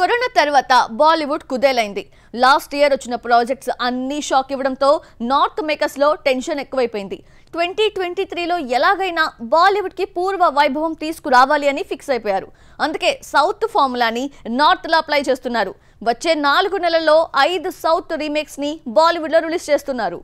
corona తర్వాత Bollywood కుదేలైంది last year వచ్చిన ప్రాజెక్ట్స్ అన్నీ షాక్ ఇవ్వడంతో నార్త్ మేకర్స్లో టెన్షన్ ఎక్కువైపోయింది ట్వంటీ ట్వంటీ త్రీలో ఎలాగైనా బాలీవుడ్కి పూర్వ వైభవం తీసుకురావాలి అని ఫిక్స్ అయిపోయారు అందుకే సౌత్ ఫార్ములాని నార్త్లో అప్లై చేస్తున్నారు వచ్చే నాలుగు నెలల్లో ఐదు సౌత్ రీమేక్స్ని బాలీవుడ్లో రిలీజ్ చేస్తున్నారు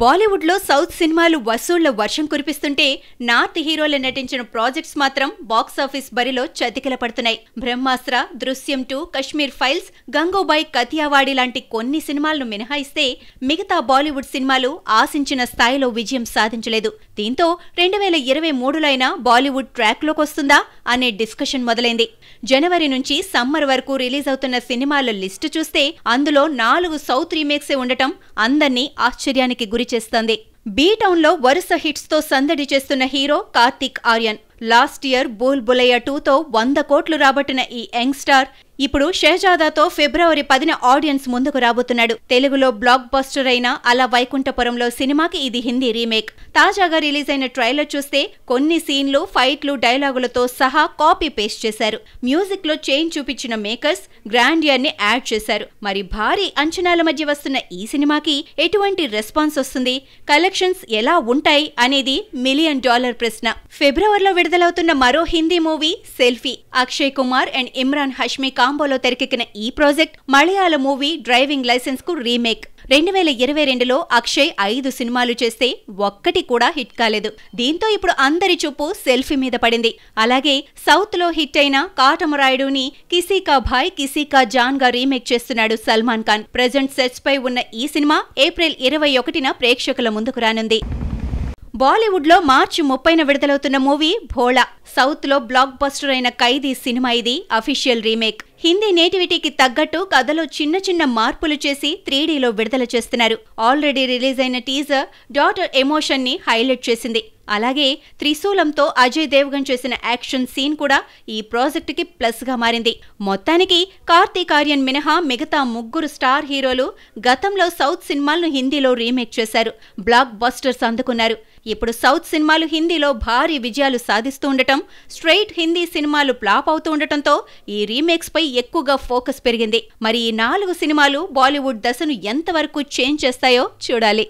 బాలీవుడ్లో సౌత్ సినిమాలు వసూళ్ల వర్షం కురిపిస్తుంటే నార్త్ హీరోలు నటించిన ప్రాజెక్ట్స్ మాత్రం బాక్సాఫీస్ బరిలో చతికిల పడుతున్నాయి బ్రహ్మాస్త్ర దృశ్యం టూ కశ్మీర్ ఫైల్స్ గంగోబాయ్ కథియావాడి లాంటి కొన్ని సినిమాలను మినహాయిస్తే మిగతా బాలీవుడ్ సినిమాలు ఆశించిన స్థాయిలో విజయం సాధించలేదు దీంతో రెండు వేల ఇరవై మూడులైన బాలీవుడ్ వస్తుందా అనే డిస్కషన్ మొదలైంది జనవరి నుంచి సమ్మర్ వరకు రిలీజ్ అవుతున్న సినిమాల లిస్టు చూస్తే అందులో నాలుగు సౌత్ రీమేక్సే ఉండటం అందర్నీ ఆశ్చర్యానికి గురి చేస్తోంది బీ లో వరుస హిట్స్తో సందడి చేస్తున్న hero Kartik Aaryan last year Bhool Bhulaiyaa టూతో వంద కోట్లు రాబట్టిన ఈ యంగ్ స్టార్ ఇప్పుడు షహజాదాతో ఫిబ్రవరి పదిన ఆడియన్స్ ముందుకు రాబోతున్నాడు తెలుగులో బ్లాక్ బస్టర్ అయిన అలా వైకుంఠపురంలో సినిమాకి ఇది హిందీ రీమేక్ తాజాగా రిలీజ్ అయిన ట్రైలర్ చూస్తే కొన్ని సీన్లు ఫైట్లు డైలాగులతో సహా కాపీ పేస్ట్ చేశారు మ్యూజిక్ లో చేంజ్ చూపించిన మేకర్స్ గ్రాండ్ ఇయర్ ని యాడ్ చేశారు మరి భారీ అంచనాల మధ్య వస్తున్న ఈ సినిమాకి ఎటువంటి రెస్పాన్స్ వస్తుంది కలెక్షన్స్ ఎలా ఉంటాయి అనేది మిలియన్ డాలర్ ప్రశ్న ఫిబ్రవరిలో విడుదల విడుదలవుతున్న మరో Hindi movie selfie Akshay Kumar and Emraan Hashmi కాంబోలో తెరకెక్కిన ఈ project Malayalam movie driving licence కు రీమేక్ రెండు వేల ఇరవై రెండులో అక్షయ్ ఐదు సినిమాలు చేస్తే ఒక్కటి కూడా హిట్ కాలేదు దీంతో ఇప్పుడు అందరి చూపు సెల్ఫీ మీద పడింది అలాగే సౌత్ లో హిట్ అయిన కాటమరాయుడుని కిసీ కా భాయ్ కిసీ కా జాన్ గా రీమేక్ చేస్తున్నాడు సల్మాన్ ఖాన్ ప్రజెంట్ సెట్స్ పై ఉన్న ఈ సినిమా ఏప్రిల్ ఇరవై ఒకటిన ప్రేక్షకుల ముందుకు రానుంది బాలీవుడ్లో మార్చి ముప్పైన విడుదలవుతున్న మూవీ భోళా సౌత్లో బ్లాక్ బస్టర్ అయిన ఖైదీ సినిమా ఇది అఫీషియల్ రీమేక్ హిందీ నేటివిటీకి తగ్గట్టు కథలో చిన్న చిన్న మార్పులు చేసి త్రీడీలో విడుదల చేస్తున్నారు ఆల్రెడీ రిలీజ్ అయిన టీజర్ డాటర్ ఎమోషన్ని హైలైట్ చేసింది అలాగే త్రిశూలంతో అజయ్ దేవగన్ చేసిన యాక్షన్ సీన్ కూడా ఈ ప్రాజెక్టుకి ప్లస్గా మారింది మొత్తానికి కార్తీక్ ఆర్యన్ మినహా మిగతా ముగ్గురు స్టార్ హీరోలు గతంలో సౌత్ సినిమాలను హిందీలో రీమేక్ చేశారు బ్లాక్ బస్టర్స్ అందుకున్నారు ఇప్పుడు సౌత్ సినిమాలు హిందీలో భారీ విజయాలు సాధిస్తూ ఉండటం స్ట్రైట్ హిందీ సినిమాలు ఫ్లాప్ అవుతూ ఉండటంతో ఈ రీమేక్స్ పై ఎక్కువగా ఫోకస్ పెరిగింది మరి ఈ నాలుగు సినిమాలు బాలీవుడ్ దశను ఎంతవరకు చేంజ్ చేస్తాయో చూడాలి